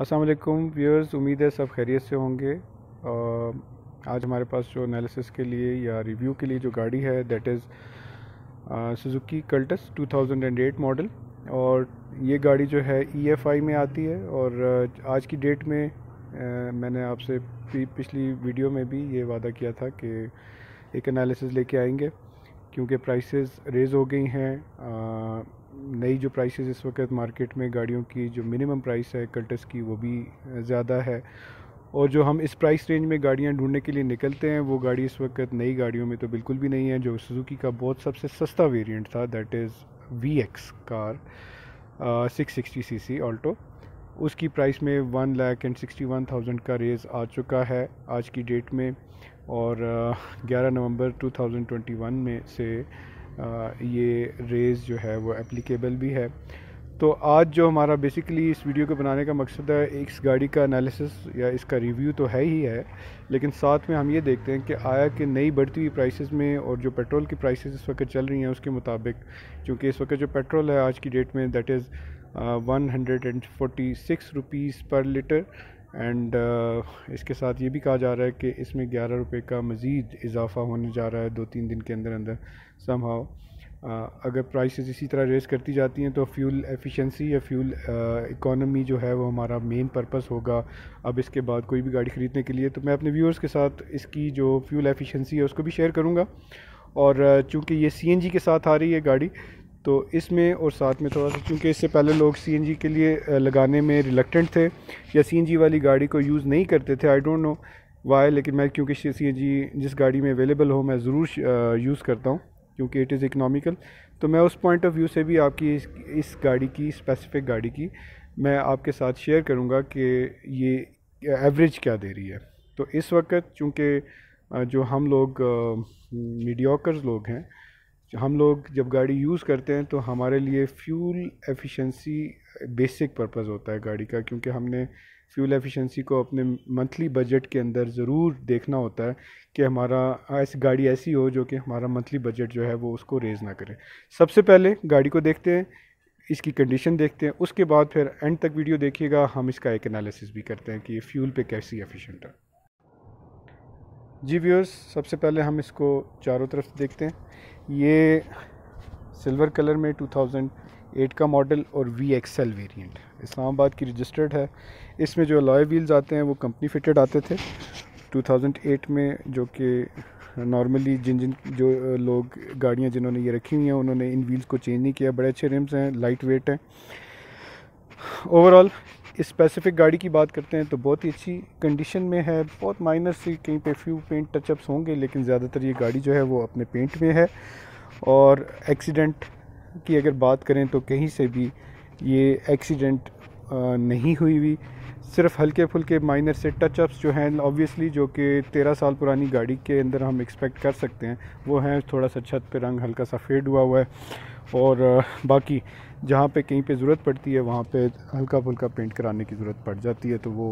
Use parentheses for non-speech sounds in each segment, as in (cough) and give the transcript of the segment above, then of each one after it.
असलकुम व्यूअर्स उम्मीद है सब खैरियत से होंगे आज हमारे पास जो एनालिसिस के लिए या रिव्यू के लिए जो गाड़ी है that is Suzuki Cultus 2008 model और ये गाड़ी जो है ई e में आती है और आज की डेट में आ, मैंने आपसे पिछली वीडियो में भी ये वादा किया था कि एक एनालिसिस लेके आएंगे क्योंकि प्राइसेस रेज़ हो गई हैं नई जो प्राइसेस इस वक्त मार्केट में गाड़ियों की जो मिनिमम प्राइस है कल्टस की वो भी ज़्यादा है और जो हम इस प्राइस रेंज में गाड़ियाँ ढूंढने के लिए निकलते हैं वो गाड़ी इस वक्त नई गाड़ियों में तो बिल्कुल भी नहीं है जो सुजुकी का बहुत सबसे सस्ता वेरिएंट था that is V X car six sixty C C Alto उसकी प्राइस में one lakh and sixty one thousand का रेज आ चुका है आज की डेट में और ग्यारह थाउजेंड ट्वेंटी वन में से ये रेज़ जो है वो एप्लीकेबल भी है तो आज जो हमारा बेसिकली इस वीडियो को बनाने का मकसद है इस गाड़ी का एनालिसिस या इसका रिव्यू तो है ही है लेकिन साथ में हम ये देखते हैं कि आया कि नई बढ़ती हुई प्राइसेस में और जो पेट्रोल की प्राइसेस इस वक्त चल रही हैं उसके मुताबिक क्योंकि इस वक्त जो पेट्रोल है आज की डेट में that is one hundred and six rupees per litre and uh, इसके साथ ये भी कहा जा रहा है कि इसमें ग्यारह रुपये का मज़ीद इजाफा होने जा रहा है दो तीन दिन के अंदर अंदर सम हाउ uh, अगर प्राइसेस इसी तरह रेस करती जाती हैं तो फ्यूल एफिशिएंसी या फ्यूल इकोनॉमी uh, जो है वो हमारा मेन पर्पस होगा अब इसके बाद कोई भी गाड़ी ख़रीदने के लिए तो मैं अपने व्यूअर्स के साथ इसकी जो फ्यूल एफिशेंसी है उसको भी शेयर करूँगा और uh, चूँकि ये सी के साथ आ रही है गाड़ी तो इसमें और साथ में थोड़ा सा क्योंकि इससे पहले लोग सीएनजी के लिए लगाने में रिलक्टेंट थे या सीएनजी वाली गाड़ी को यूज़ नहीं करते थे आई डोंट नो वाई लेकिन मैं क्योंकि सीएनजी जिस गाड़ी में अवेलेबल हो मैं ज़रूर यूज़ करता हूँ क्योंकि इट इज़ इकनॉमिकल तो मैं उस पॉइंट ऑफ व्यू से भी आपकी इस, इस गाड़ी की स्पेसिफिक गाड़ी की मैं आपके साथ शेयर करूँगा कि ये एवरेज क्या दे रही है तो इस वक्त चूँकि जो हम लोग मीडियाकर्स लोग हैं हम लोग जब गाड़ी यूज़ करते हैं तो हमारे लिए फ्यूल एफिशिएंसी बेसिक पर्पस होता है गाड़ी का क्योंकि हमने फ्यूल एफिशिएंसी को अपने मंथली बजट के अंदर ज़रूर देखना होता है कि हमारा ऐसी गाड़ी ऐसी हो जो कि हमारा मंथली बजट जो है वो उसको रेज़ ना करे सबसे पहले गाड़ी को देखते हैं इसकी कंडीशन देखते हैं उसके बाद फिर एंड तक वीडियो देखिएगा हम इसका एक एनालिसिस भी करते हैं कि ये फ्यूल पे कैसी एफिशिएंट है जी व्यूअर्स सबसे पहले हम इसको चारों तरफ से देखते हैं ये सिल्वर कलर में 2008 का मॉडल और V X L variant Islamabad की रजिस्टर्ड है इसमें जो लॉय व्हील्स आते हैं वो कंपनी फिटेड आते थे 2008 में जो कि नॉर्मली जिन जिन जो लोग गाड़ियाँ जिन्होंने ये रखी हुई हैं उन्होंने इन व्हील्स को चेंज नहीं किया बड़े अच्छे रिम्स हैं लाइट वेट हैं ओवरऑल इस स्पेसिफिक गाड़ी की बात करते हैं तो बहुत ही अच्छी कंडीशन में है बहुत माइनर सी कहीं पे फ्यू पेंट टचअप्स होंगे लेकिन ज़्यादातर ये गाड़ी जो है वो अपने पेंट में है और एक्सीडेंट की अगर बात करें तो कहीं से भी ये एक्सीडेंट नहीं हुई हुई सिर्फ हल्के फुल्के माइनर से टचअप्स जो हैं ऑब्वियसली जो कि तेरह साल पुरानी गाड़ी के अंदर हम एक्सपेक्ट कर सकते हैं वो हैं थोड़ा सा छत पे रंग हल्का सा फेड हुआ हुआ है और बाकी जहाँ पे कहीं पे ज़रूरत पड़ती है वहाँ पे हल्का फुल्का पेंट कराने की ज़रूरत पड़ जाती है तो वो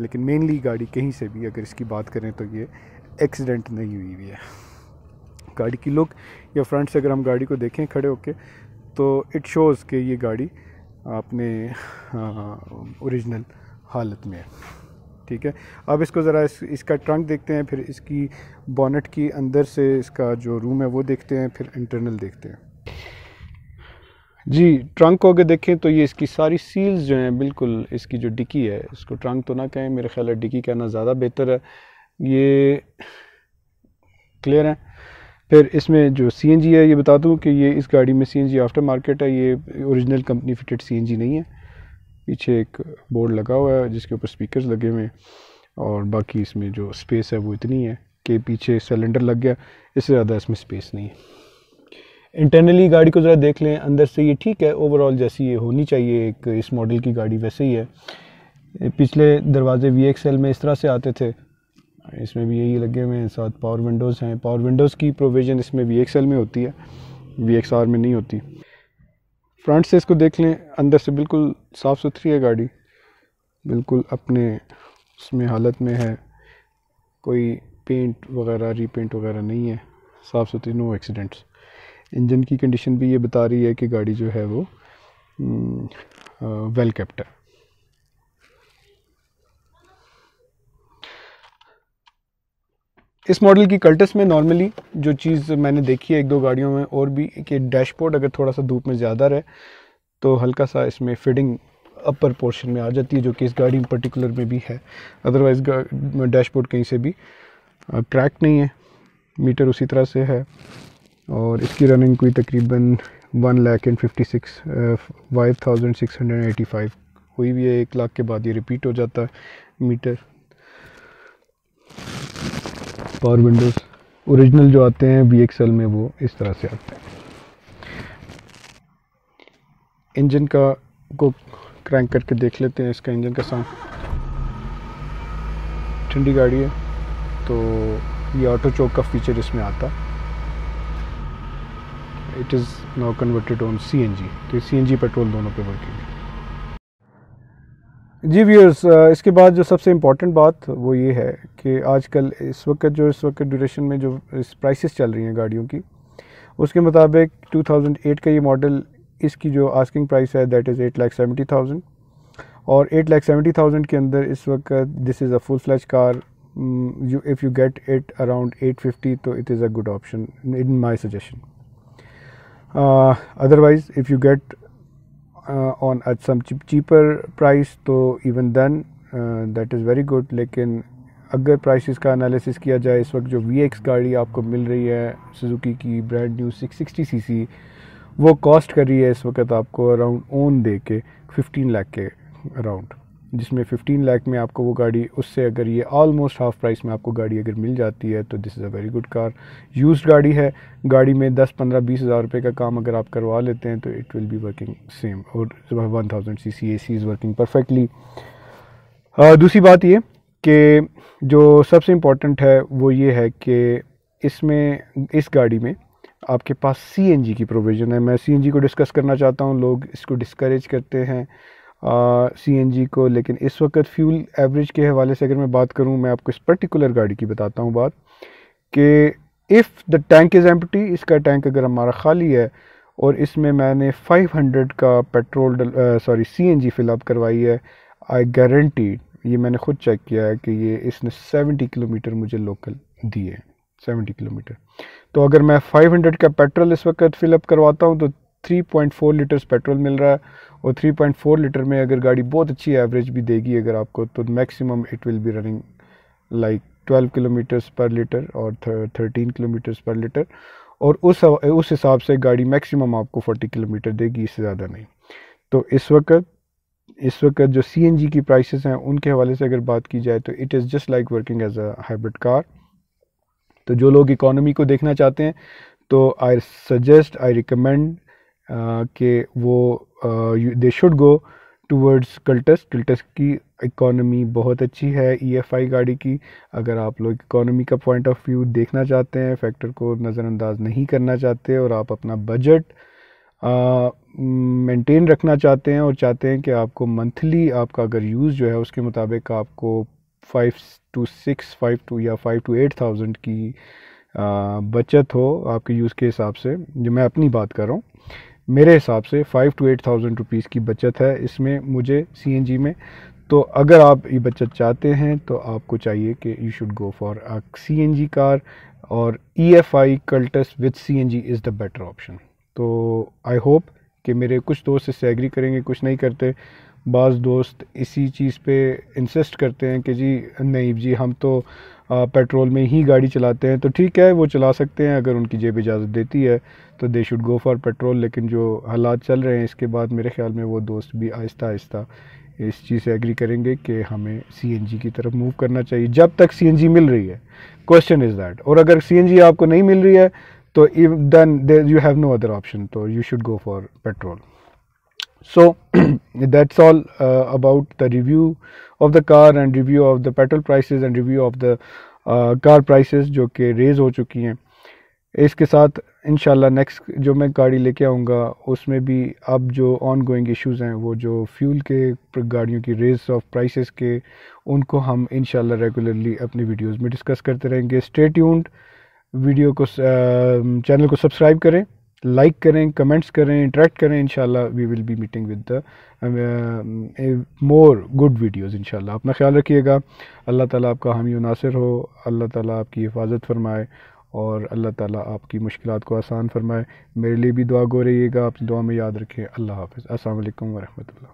लेकिन मेनली गाड़ी कहीं से भी अगर इसकी बात करें तो ये एक्सीडेंट नहीं हुई हुई है गाड़ी की लुक या फ्रंट से अगर हम गाड़ी को देखें खड़े होके तो इट शोज़ कि ये गाड़ी अपने ओरिजिनल हालत में है ठीक है अब इसको ज़रा इस, इसका ट्रंक देखते हैं फिर इसकी बॉनेट की अंदर से इसका जो रूम है वो देखते हैं फिर इंटरनल देखते हैं जी ट्रंक को अगर देखें तो ये इसकी सारी सील्स जो हैं बिल्कुल इसकी जो डिकी है इसको ट्रंक तो ना कहें मेरे ख्याल है डिकी कहना ज़्यादा बेहतर है ये क्लियर है फिर इसमें जो सी एन जी है ये बता दूँ कि ये इस गाड़ी में C N G after market है ये original company fitted C N G नहीं है पीछे एक बोर्ड लगा हुआ है जिसके ऊपर स्पीकर्स लगे हुए हैं और बाकी इसमें जो स्पेस है वो इतनी है कि पीछे सिलेंडर लग गया इससे ज़्यादा इसमें स्पेस नहीं है इंटरनली गाड़ी को ज़रा देख लें अंदर से ये ठीक है ओवरऑल जैसी ये होनी चाहिए एक इस मॉडल की गाड़ी वैसे ही है पिछले दरवाजे वी में इस तरह से आते थे इसमें भी यही लगे हुए हैं साथ पावर विंडोज़ हैं पावर विंडोज़ की प्रोविज़न इसमें वी में होती है वी में नहीं होती फ्रंट से इसको देख लें अंदर से बिल्कुल साफ़ सुथरी है गाड़ी बिल्कुल अपने उसमें हालत में है कोई पेंट वगैरह रीपेंट वगैरह नहीं है साफ़ सुथरी नो एक्सीडेंट्स इंजन की कंडीशन भी ये बता रही है कि गाड़ी जो है वो वेल हम्म, कैप्ट है इस मॉडल की कल्टस में नॉर्मली जो चीज़ मैंने देखी है एक दो गाड़ियों में और भी कि डैशबोर्ड अगर थोड़ा सा धूप में ज़्यादा रहे तो हल्का सा इसमें फिटिंग अपर पोर्शन में आ जाती है जो कि इस गाड़ी में पर्टिकुलर में भी है अदरवाइज़ डैशबोर्ड कहीं से भी क्रैक नहीं है मीटर उसी तरह से है और इसकी रनिंग कोई तकरीबन one lakh and fifty six five thousand six hundred eighty five कोई भी है एक लाख के बाद ये रिपीट हो जाता है मीटर पावर विंडोज़ ओरिजिनल जो आते हैं बी एक्सएल में वो इस तरह से आते हैं इंजन का को क्रैंक करके देख लेते हैं इसका इंजन का साउंड ठंडी गाड़ी है तो ये ऑटो चौक का फीचर इसमें आता है it is now converted on C N G तो सी एन जी पेट्रोल दोनों पे वर्किंग है जी व्यूअर्स इसके बाद जो सबसे इम्पॉर्टेंट बात वो ये है कि आजकल इस वक्त जो इस वक्त ड्यूरेशन में जो इस प्राइसेस चल रही हैं गाड़ियों की उसके मुताबिक 2008 का ये मॉडल इसकी जो आस्किंग प्राइस है that is eight lakh seventy thousand और एट लाख सेवेंटी थाउजेंड के अंदर इस वक्त this is a full flash car you if you get it around eight fifty तो it is a good option in my suggestion Uh, otherwise if you get uh, on at some cheaper price तो even then uh, that is very good लेकिन अगर prices का analysis किया जाए इस वक्त जो वी एक्स गाड़ी आपको मिल रही है सुजुकी की brand new six sixty C C वो कॉस्ट कर रही है इस वक्त आपको अराउंड ओन दे के फिफ्टीन लाख के अराउंड जिसमें 15 लाख में आपको वो गाड़ी उससे अगर ये ऑलमोस्ट हाफ प्राइस में आपको गाड़ी अगर मिल जाती है तो this is a very good car used गाड़ी है गाड़ी में 10 पंद्रह बीस हज़ार रुपये का काम अगर आप करवा लेते हैं तो it will be working same और one thousand C C A C is working perfectly दूसरी बात ये कि जो सबसे इम्पॉर्टेंट है वो ये है कि इसमें इस गाड़ी में आपके पास सी एन जी की प्रोविज़न है मैं सी एन जी को डिस्कस करना चाहता हूँ लोग इसको डिस्करेज करते हैं सी एन जी को लेकिन इस वक्त फ्यूल एवरेज के हवाले से अगर मैं बात करूँ मैं आपको इस पर्टिकुलर गाड़ी की बताता हूँ बात कि if the tank is empty इसका टैंक अगर हमारा खाली है और इसमें मैंने 500 का petrol sorry C N G fill up करवाई है आई गारंटी ये मैंने खुद चेक किया है कि ये इसने 70 किलोमीटर मुझे लोकल दिए 70 किलोमीटर तो अगर मैं 500 का पेट्रोल इस वक्त फिलअप करवाता हूँ तो 3.4 लीटर्स पेट्रोल मिल रहा है और 3.4 लीटर में अगर गाड़ी बहुत अच्छी एवरेज भी देगी अगर आपको तो maximum it will be running like 12 kilometres per litre और 13 किलोमीटर्स पर लीटर और उस उस हिसाब से गाड़ी मैक्सिमम आपको 40 किलोमीटर देगी इससे ज़्यादा नहीं तो इस वक्त इस वक्त जो सी की प्राइसेस हैं उनके हवाले से अगर बात की जाए तो it is just like working as a hybrid car तो जो लोग इकोनॉमी को देखना चाहते हैं तो आई सजेस्ट आई रिकमेंड कि वो they should go towards Cultus Cultus की इकोनॉमी बहुत अच्छी है ईएफआई e गाड़ी की अगर आप लोग इकोनॉमी का पॉइंट ऑफ व्यू देखना चाहते हैं फैक्टर को नज़रअंदाज नहीं करना चाहते और आप अपना बजट मेंटेन रखना चाहते हैं और चाहते हैं कि आपको मंथली आपका अगर यूज़ जो है उसके मुताबिक आपको five to six five to या फाइव टू एट थाउजेंड की आ, बचत हो आपके यूज़ के हिसाब से जो मैं अपनी बात कर रहा हूँ मेरे हिसाब से five to eight thousand rupees की बचत है इसमें मुझे सी में तो अगर आप ये बचत चाहते हैं तो आपको चाहिए कि you should go for a C car और E F I Cultus with C N G is the better option तो आई होप कि मेरे कुछ दोस्त इससे एग्री करेंगे कुछ नहीं करते बाज़ दोस्त इसी चीज़ पे इंसिस्ट करते हैं कि जी नहीं जी हम तो पेट्रोल में ही गाड़ी चलाते हैं तो ठीक है वो चला सकते हैं अगर उनकी जेब इजाज़त देती है तो they should go for petrol लेकिन जो हालात चल रहे हैं इसके बाद मेरे ख्याल में वो दोस्त भी आहिस्ता आहिस्ता इस चीज़ से एग्री करेंगे कि हमें सीएनजी की तरफ मूव करना चाहिए जब तक सीएनजी मिल रही है क्वेश्चन इज़ दैट और अगर सीएनजी आपको नहीं मिल रही है तो if then there you have no other option तो you should go for petrol so (clears throat) that's all uh, about the review of the car and review of the petrol prices and review of the uh, car prices जो कि rays हो चुकी हैं इसके साथ in next जो मैं गाड़ी लेके आऊँगा उसमें भी अब जो ऑन गोइंग इश्यूज़ हैं वो जो फ्यूल के गाड़ियों की रेज ऑफ प्राइसेस के उनको हम इन रेगुलरली अपनी वीडियोस में डिस्कस करते रहेंगे स्टे ट्यून्ड वीडियो को चैनल uh, को सब्सक्राइब करें लाइक करें कमेंट्स करें इंटरेक्ट करें इंशाल्लाह we will be meeting with the more good videos इंशाल्लाह अपना ख्याल रखिएगा अल्लाह ताला आपका हामी नासिर हो अल्लाह ताला आपकी हिफाजत फरमाए और अल्लाह ताला आपकी मुश्किल को आसान फरमाए मेरे लिए भी दुआ गो रहिएगा अपनी दुआ में याद रखें अल्लाह हाफ़ असल वरहमल